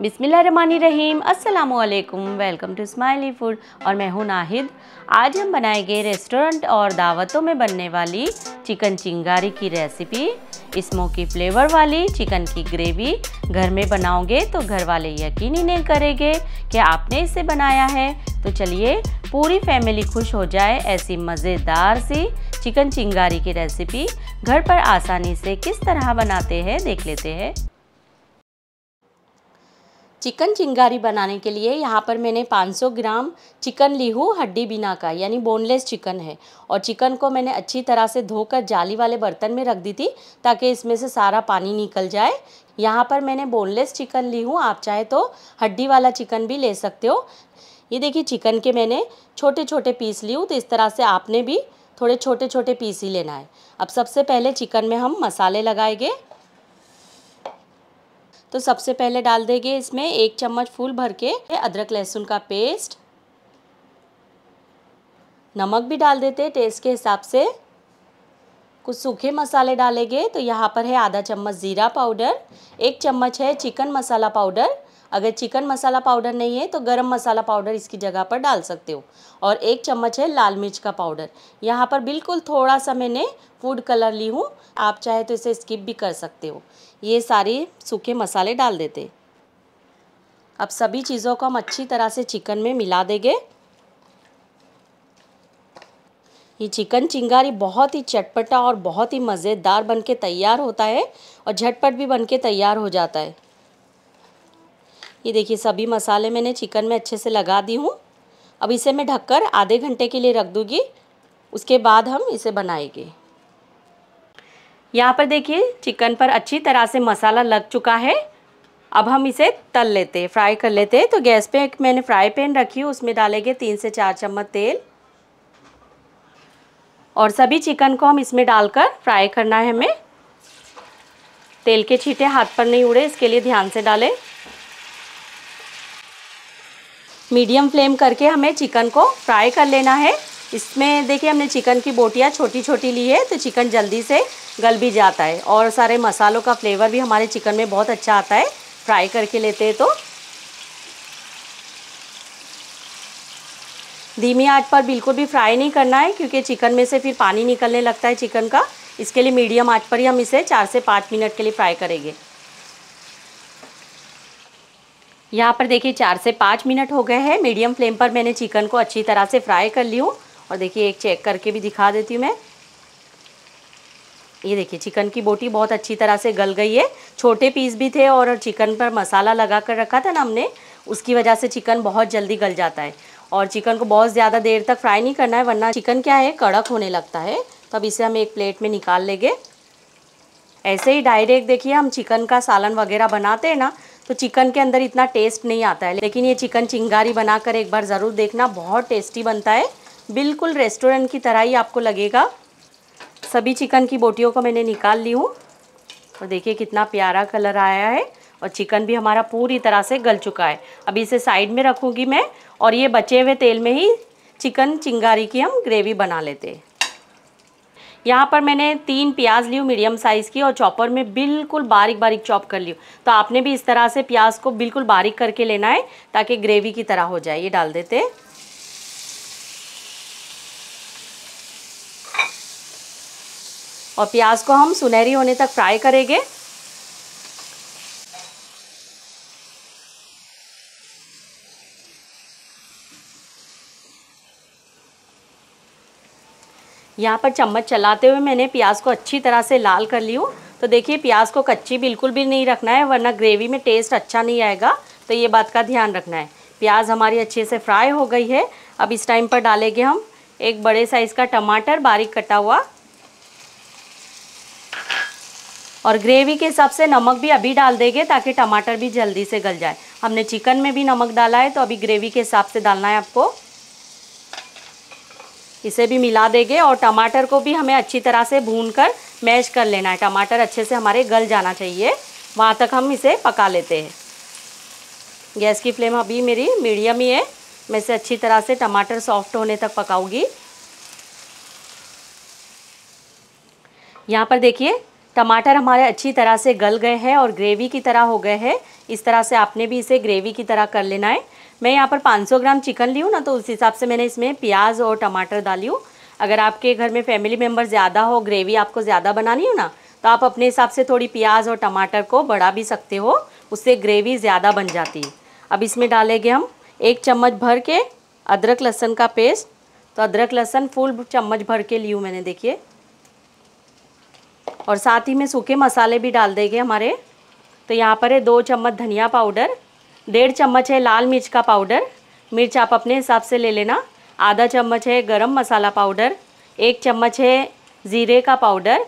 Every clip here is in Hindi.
बिसमीम अल्लाम वेलकम टू स्माइली फूड और मैं हूँ नाहिद आज हम बनाएंगे रेस्टोरेंट और दावतों में बनने वाली चिकन चिंगारी की रेसिपी स्मोकी फ्लेवर वाली चिकन की ग्रेवी घर में बनाओगे तो घर वाले यकीन ही नहीं करेंगे कि आपने इसे बनाया है तो चलिए पूरी फैमिली खुश हो जाए ऐसी मज़ेदार सी चिकन चिंगारी की रेसिपी घर पर आसानी से किस तरह बनाते हैं देख लेते हैं चिकन चिंगारी बनाने के लिए यहाँ पर मैंने 500 ग्राम चिकन ली हूँ हड्डी बिना का यानी बोनलेस चिकन है और चिकन को मैंने अच्छी तरह से धोकर जाली वाले बर्तन में रख दी थी ताकि इसमें से सारा पानी निकल जाए यहाँ पर मैंने बोनलेस चिकन ली हूँ आप चाहे तो हड्डी वाला चिकन भी ले सकते हो ये देखिए चिकन के मैंने छोटे छोटे पीस ली हूँ तो इस तरह से आपने भी थोड़े छोटे छोटे पीस ही लेना है अब सबसे पहले चिकन में हम मसाले लगाएंगे तो सबसे पहले डाल देंगे इसमें एक चम्मच फूल भर के अदरक लहसुन का पेस्ट नमक भी डाल देते टेस्ट के हिसाब से कुछ सूखे मसाले डालेंगे तो यहाँ पर है आधा चम्मच ज़ीरा पाउडर एक चम्मच है चिकन मसाला पाउडर अगर चिकन मसाला पाउडर नहीं है तो गरम मसाला पाउडर इसकी जगह पर डाल सकते हो और एक चम्मच है लाल मिर्च का पाउडर यहाँ पर बिल्कुल थोड़ा सा मैंने फूड कलर ली हूँ आप चाहे तो इसे स्किप भी कर सकते हो ये सारे सूखे मसाले डाल देते अब सभी चीज़ों को हम अच्छी तरह से चिकन में मिला देंगे ये चिकन चिंगारी बहुत ही चटपटा और बहुत ही मज़ेदार बन के तैयार होता है और झटपट भी बन के तैयार हो जाता है ये देखिए सभी मसाले मैंने चिकन में अच्छे से लगा दी हूँ अब इसे मैं ढककर आधे घंटे के लिए रख दूँगी उसके बाद हम इसे बनाएंगे यहाँ पर देखिए चिकन पर अच्छी तरह से मसाला लग चुका है अब हम इसे तल लेते हैं फ्राई कर लेते हैं तो गैस पे एक मैंने फ्राई पैन रखी उसमें डालेंगे तीन से चार चम्मच तेल और सभी चिकन को हम इसमें डालकर फ्राई करना है हमें तेल के छींटे हाथ पर नहीं उड़े इसके लिए ध्यान से डालें मीडियम फ्लेम करके हमें चिकन को फ्राई कर लेना है इसमें देखिए हमने चिकन की बोटियाँ छोटी छोटी ली है तो चिकन जल्दी से गल भी जाता है और सारे मसालों का फ्लेवर भी हमारे चिकन में बहुत अच्छा आता है फ्राई करके लेते हैं तो धीमी आंच पर बिल्कुल भी फ्राई नहीं करना है क्योंकि चिकन में से फिर पानी निकलने लगता है चिकन का इसके लिए मीडियम आंच पर ही हम इसे चार से पाँच मिनट के लिए फ्राई करेंगे यहाँ पर देखिए चार से पाँच मिनट हो गए हैं मीडियम फ्लेम पर मैंने चिकन को अच्छी तरह से फ्राई कर ली हूँ और देखिए एक चेक करके भी दिखा देती हूँ मैं ये देखिए चिकन की बोटी बहुत अच्छी तरह से गल गई है छोटे पीस भी थे और चिकन पर मसाला लगा कर रखा था ना हमने उसकी वजह से चिकन बहुत जल्दी गल जाता है और चिकन को बहुत ज़्यादा देर तक फ्राई नहीं करना है वरना चिकन क्या है कड़क होने लगता है तो अब इसे हम एक प्लेट में निकाल लेंगे ऐसे ही डायरेक्ट देखिए हम चिकन का सालन वगैरह बनाते हैं ना तो चिकन के अंदर इतना टेस्ट नहीं आता है लेकिन ये चिकन चिंगारी बनाकर एक बार ज़रूर देखना बहुत टेस्टी बनता है बिल्कुल रेस्टोरेंट की तरह ही आपको लगेगा सभी चिकन की बोटियों को मैंने निकाल ली हूँ और देखिए कितना प्यारा कलर आया है और चिकन भी हमारा पूरी तरह से गल चुका है अभी इसे साइड में रखूँगी मैं और ये बचे हुए तेल में ही चिकन चिंगारी की हम ग्रेवी बना लेते हैं यहाँ पर मैंने तीन प्याज ली हूँ मीडियम साइज़ की और चॉपर में बिल्कुल बारीक बारीक चॉप कर ली तो आपने भी इस तरह से प्याज को बिल्कुल बारीक करके लेना है ताकि ग्रेवी की तरह हो जाए ये डाल देते और प्याज को हम सुनहरी होने तक फ्राई करेंगे यहाँ पर चम्मच चलाते हुए मैंने प्याज को अच्छी तरह से लाल कर ली हूँ तो देखिए प्याज को कच्ची बिल्कुल भी नहीं रखना है वरना ग्रेवी में टेस्ट अच्छा नहीं आएगा तो ये बात का ध्यान रखना है प्याज हमारी अच्छे से फ्राई हो गई है अब इस टाइम पर डालेंगे हम एक बड़े साइज़ का टमाटर बारीक कटा हुआ और ग्रेवी के हिसाब से नमक भी अभी डाल देंगे ताकि टमाटर भी जल्दी से गल जाए हमने चिकन में भी नमक डाला है तो अभी ग्रेवी के हिसाब से डालना है आपको इसे भी मिला देंगे और टमाटर को भी हमें अच्छी तरह से भून कर मैश कर लेना है टमाटर अच्छे से हमारे गल जाना चाहिए वहाँ तक हम इसे पका लेते हैं गैस की फ्लेम अभी मेरी मीडियम ही है मैं इसे अच्छी तरह से टमाटर सॉफ्ट होने तक पकाऊंगी यहाँ पर देखिए टमाटर हमारे अच्छी तरह से गल गए हैं और ग्रेवी की तरह हो गए हैं इस तरह से आपने भी इसे ग्रेवी की तरह कर लेना है मैं यहाँ पर 500 ग्राम चिकन ली हूँ ना तो उस हिसाब से मैंने इसमें प्याज और टमाटर डाली हूँ अगर आपके घर में फैमिली मेम्बर ज़्यादा हो ग्रेवी आपको ज़्यादा बनानी हो ना तो आप अपने हिसाब से थोड़ी प्याज और टमाटर को बढ़ा भी सकते हो उससे ग्रेवी ज़्यादा बन जाती है अब इसमें डालेंगे हम एक चम्मच भर के अदरक लहसन का पेस्ट तो अदरक लहसन फुल चम्मच भर के ली हूँ मैंने देखिए और साथ ही में सूखे मसाले भी डाल देंगे हमारे तो यहाँ पर है दो चम्मच धनिया पाउडर डेढ़ चम्मच है लाल मिर्च का पाउडर मिर्च आप अपने हिसाब से ले लेना आधा चम्मच है गरम मसाला पाउडर एक चम्मच है ज़ीरे का पाउडर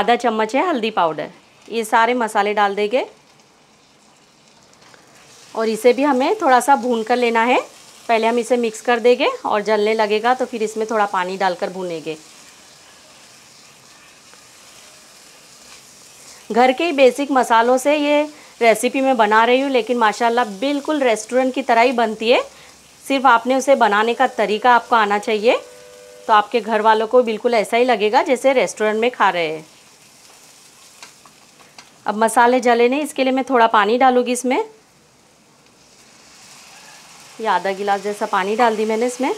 आधा चम्मच है हल्दी पाउडर ये सारे मसाले डाल देंगे और इसे भी हमें थोड़ा सा भून कर लेना है पहले हम इसे मिक्स कर देंगे और जलने लगेगा तो फिर इसमें थोड़ा पानी डालकर भूनेंगे घर के ही बेसिक मसालों से ये रेसिपी मैं बना रही हूँ लेकिन माशाल्लाह बिल्कुल रेस्टोरेंट की तरह ही बनती है सिर्फ आपने उसे बनाने का तरीका आपको आना चाहिए तो आपके घर वालों को बिल्कुल ऐसा ही लगेगा जैसे रेस्टोरेंट में खा रहे हैं अब मसाले जले नहीं इसके लिए मैं थोड़ा पानी डालूँगी इसमें या आधा गिलास जैसा पानी डाल दी मैंने इसमें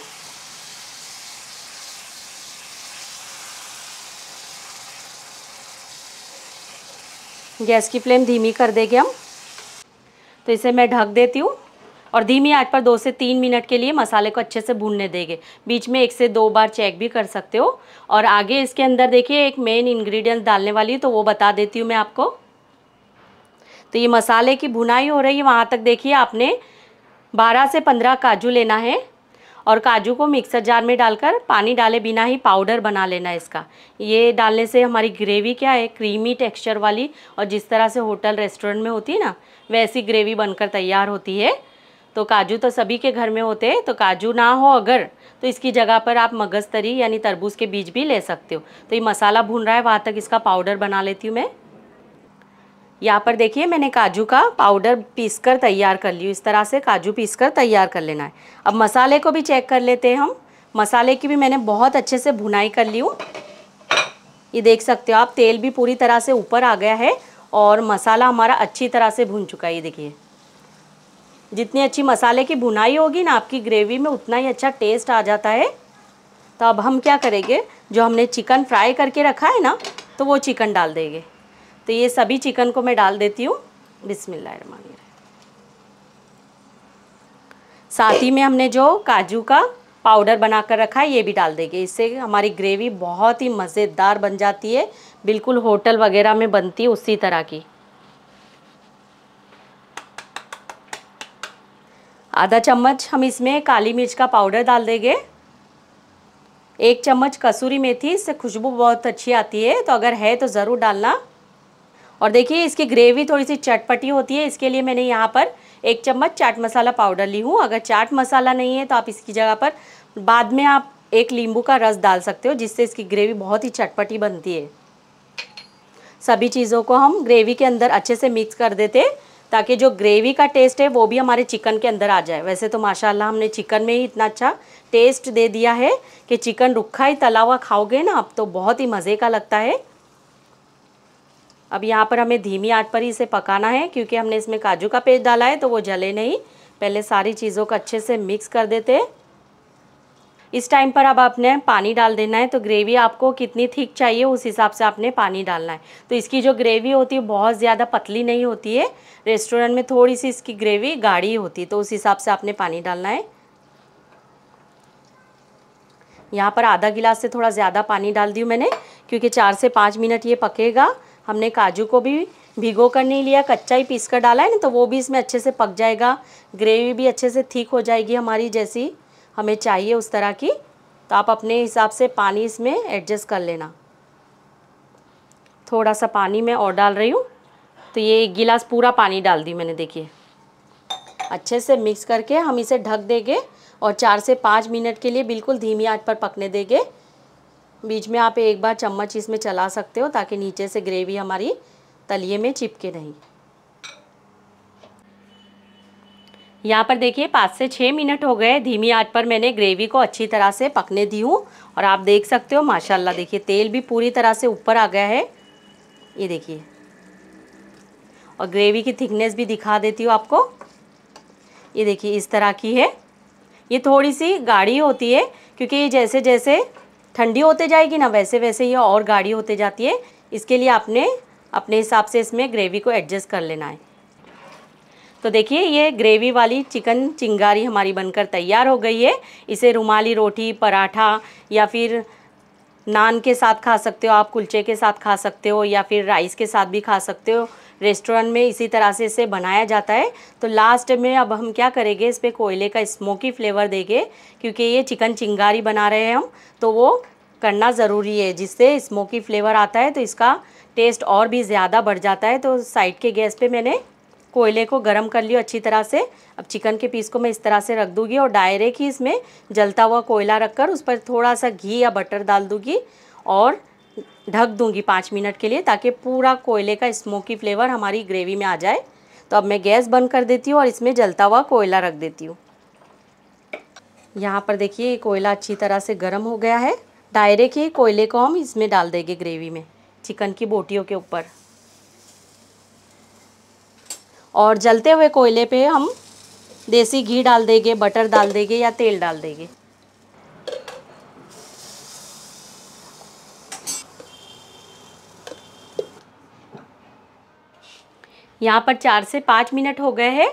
गैस की फ्लेम धीमी कर देंगे हम तो इसे मैं ढक देती हूँ और धीमी आंच पर दो से तीन मिनट के लिए मसाले को अच्छे से भूनने देंगे बीच में एक से दो बार चेक भी कर सकते हो और आगे इसके अंदर देखिए एक मेन इंग्रेडिएंट डालने वाली तो वो बता देती हूँ मैं आपको तो ये मसाले की भुनाई हो रही है वहाँ तक देखिए आपने बारह से पंद्रह काजू लेना है और काजू को मिक्सर जार में डालकर पानी डाले बिना ही पाउडर बना लेना है इसका ये डालने से हमारी ग्रेवी क्या है क्रीमी टेक्सचर वाली और जिस तरह से होटल रेस्टोरेंट में होती है ना वैसी ग्रेवी बनकर तैयार होती है तो काजू तो सभी के घर में होते हैं तो काजू ना हो अगर तो इसकी जगह पर आप मगज़ तरी यानी तरबूज के बीज भी ले सकते हो तो ये मसाला भून रहा है वहाँ तक इसका पाउडर बना लेती हूँ मैं यहाँ पर देखिए मैंने काजू का पाउडर पीसकर तैयार कर ली इस तरह से काजू पीसकर तैयार कर लेना है अब मसाले को भी चेक कर लेते हैं हम मसाले की भी मैंने बहुत अच्छे से भुनाई कर ली हूँ ये देख सकते हो आप तेल भी पूरी तरह से ऊपर आ गया है और मसाला हमारा अच्छी तरह से भुन चुका है ये देखिए जितनी अच्छी मसाले की भुनाई होगी ना आपकी ग्रेवी में उतना ही अच्छा टेस्ट आ जाता है तो अब हम क्या करेंगे जो हमने चिकन फ्राई करके रखा है ना तो वो चिकन डाल देंगे तो ये सभी चिकन को मैं डाल देती हूँ बिस्मिल्लाह साथ ही में हमने जो काजू का पाउडर बनाकर रखा है ये भी डाल देंगे इससे हमारी ग्रेवी बहुत ही मज़ेदार बन जाती है बिल्कुल होटल वगैरह में बनती है उसी तरह की आधा चम्मच हम इसमें काली मिर्च का पाउडर डाल देंगे एक चम्मच कसूरी मेथी इससे खुशबू बहुत अच्छी आती है तो अगर है तो ज़रूर डालना और देखिए इसकी ग्रेवी थोड़ी सी चटपटी होती है इसके लिए मैंने यहाँ पर एक चम्मच चाट मसाला पाउडर ली हूँ अगर चाट मसाला नहीं है तो आप इसकी जगह पर बाद में आप एक नींबू का रस डाल सकते हो जिससे इसकी ग्रेवी बहुत ही चटपटी बनती है सभी चीज़ों को हम ग्रेवी के अंदर अच्छे से मिक्स कर देते ताकि जो ग्रेवी का टेस्ट है वो भी हमारे चिकन के अंदर आ जाए वैसे तो माशाल्लाह हमने चिकन में ही इतना अच्छा टेस्ट दे दिया है कि चिकन रुखा ही तला हुआ खाओगे ना आप तो बहुत ही मज़े का लगता है अब यहाँ पर हमें धीमी आंच पर ही इसे पकाना है क्योंकि हमने इसमें काजू का पेस्ट डाला है तो वो जले नहीं पहले सारी चीज़ों को अच्छे से मिक्स कर देते इस टाइम पर अब आपने पानी डाल देना है तो ग्रेवी आपको कितनी थिक चाहिए उस हिसाब से आपने पानी डालना है तो इसकी जो ग्रेवी होती है बहुत ज़्यादा पतली नहीं होती है रेस्टोरेंट में थोड़ी सी इसकी ग्रेवी गाढ़ी होती है तो उस हिसाब से आपने पानी डालना है यहाँ पर आधा गिलास से थोड़ा ज़्यादा पानी डाल दी मैंने क्योंकि चार से पाँच मिनट ये पकेगा हमने काजू को भी भिगो कर नहीं लिया कच्चा ही पीस कर डाला है ना तो वो भी इसमें अच्छे से पक जाएगा ग्रेवी भी अच्छे से ठीक हो जाएगी हमारी जैसी हमें चाहिए उस तरह की तो आप अपने हिसाब से पानी इसमें एडजस्ट कर लेना थोड़ा सा पानी मैं और डाल रही हूँ तो ये एक गिलास पूरा पानी डाल दी मैंने देखिए अच्छे से मिक्स करके हम इसे ढक देंगे और चार से पाँच मिनट के लिए बिल्कुल धीमी आँच पर पकने देंगे बीच में आप एक बार चम्मच इसमें चला सकते हो ताकि नीचे से ग्रेवी हमारी तलिए में चिपके नहीं यहाँ पर देखिए पाँच से छः मिनट हो गए धीमी आंच पर मैंने ग्रेवी को अच्छी तरह से पकने दी हूँ और आप देख सकते हो माशाल्लाह देखिए तेल भी पूरी तरह से ऊपर आ गया है ये देखिए और ग्रेवी की थिकनेस भी दिखा देती हूँ आपको ये देखिए इस तरह की है ये थोड़ी सी गाढ़ी होती है क्योंकि ये जैसे जैसे ठंडी होते जाएगी ना वैसे वैसे ये और गाढ़ी होते जाती है इसके लिए आपने अपने हिसाब से इसमें ग्रेवी को एडजस्ट कर लेना है तो देखिए ये ग्रेवी वाली चिकन चिंगारी हमारी बनकर तैयार हो गई है इसे रुमाली रोटी पराठा या फिर नान के साथ खा सकते हो आप कुलचे के साथ खा सकते हो या फिर राइस के साथ भी खा सकते हो रेस्टोरेंट में इसी तरह से इसे बनाया जाता है तो लास्ट में अब हम क्या करेंगे इस पर कोयले का स्मोकी फ्लेवर देंगे क्योंकि ये चिकन चिंगारी बना रहे हैं हम तो वो करना ज़रूरी है जिससे स्मोकी फ्लेवर आता है तो इसका टेस्ट और भी ज़्यादा बढ़ जाता है तो साइड के गैस पे मैंने कोयले को गर्म कर लिया अच्छी तरह से अब चिकन के पीस को मैं इस तरह से रख दूँगी और डायरेक्ट ही इसमें जलता हुआ कोयला रख कर उस पर थोड़ा सा घी या बटर डाल दूँगी और ढक दूंगी पाँच मिनट के लिए ताकि पूरा कोयले का स्मोकी फ्लेवर हमारी ग्रेवी में आ जाए तो अब मैं गैस बंद कर देती हूँ और इसमें जलता हुआ कोयला रख देती हूँ यहाँ पर देखिए कोयला अच्छी तरह से गर्म हो गया है डायरेक्ट ही कोयले को हम इसमें डाल देंगे ग्रेवी में चिकन की बोटियों के ऊपर और जलते हुए कोयले पे हम देसी घी डाल देंगे बटर डाल देंगे या तेल डाल देंगे यहाँ पर चार से पाँच मिनट हो गए हैं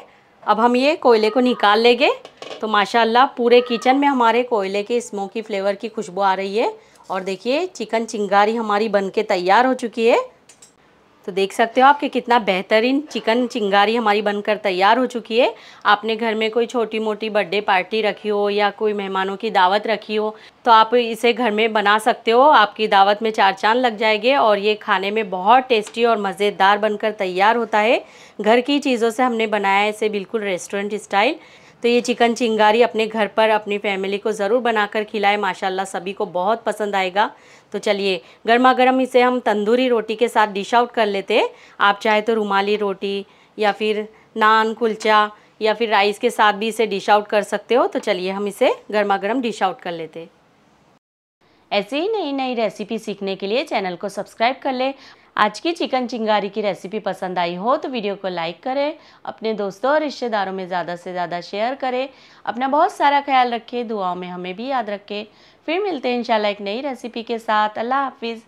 अब हम ये कोयले को निकाल लेंगे तो माशाल्लाह पूरे किचन में हमारे कोयले के स्मोकी फ्लेवर की खुशबू आ रही है और देखिए चिकन चिंगारी हमारी बनके तैयार हो चुकी है तो देख सकते हो आप कि कितना बेहतरीन चिकन चिंगारी हमारी बनकर तैयार हो चुकी है आपने घर में कोई छोटी मोटी बर्थडे पार्टी रखी हो या कोई मेहमानों की दावत रखी हो तो आप इसे घर में बना सकते हो आपकी दावत में चार चांद लग जाएंगे और ये खाने में बहुत टेस्टी और मज़ेदार बनकर तैयार होता है घर की चीज़ों से हमने बनाया इसे बिल्कुल रेस्टोरेंट स्टाइल तो ये चिकन चिंगारी अपने घर पर अपनी फैमिली को ज़रूर बनाकर खिलाएं माशाल्लाह सभी को बहुत पसंद आएगा तो चलिए गर्मा गर्म इसे हम तंदूरी रोटी के साथ डिश आउट कर लेते हैं आप चाहे तो रुमाली रोटी या फिर नान कुलचा या फिर राइस के साथ भी इसे डिश आउट कर सकते हो तो चलिए हम इसे गर्मा गर्म डिश आउट कर लेते ऐसे ही नई नई रेसिपी सीखने के लिए चैनल को सब्सक्राइब कर ले आज की चिकन चिंगारी की रेसिपी पसंद आई हो तो वीडियो को लाइक करें अपने दोस्तों और रिश्तेदारों में ज़्यादा से ज़्यादा शेयर करें अपना बहुत सारा ख्याल रखें दुआओं में हमें भी याद रखें फिर मिलते हैं इंशाल्लाह एक नई रेसिपी के साथ अल्लाह हाफिज़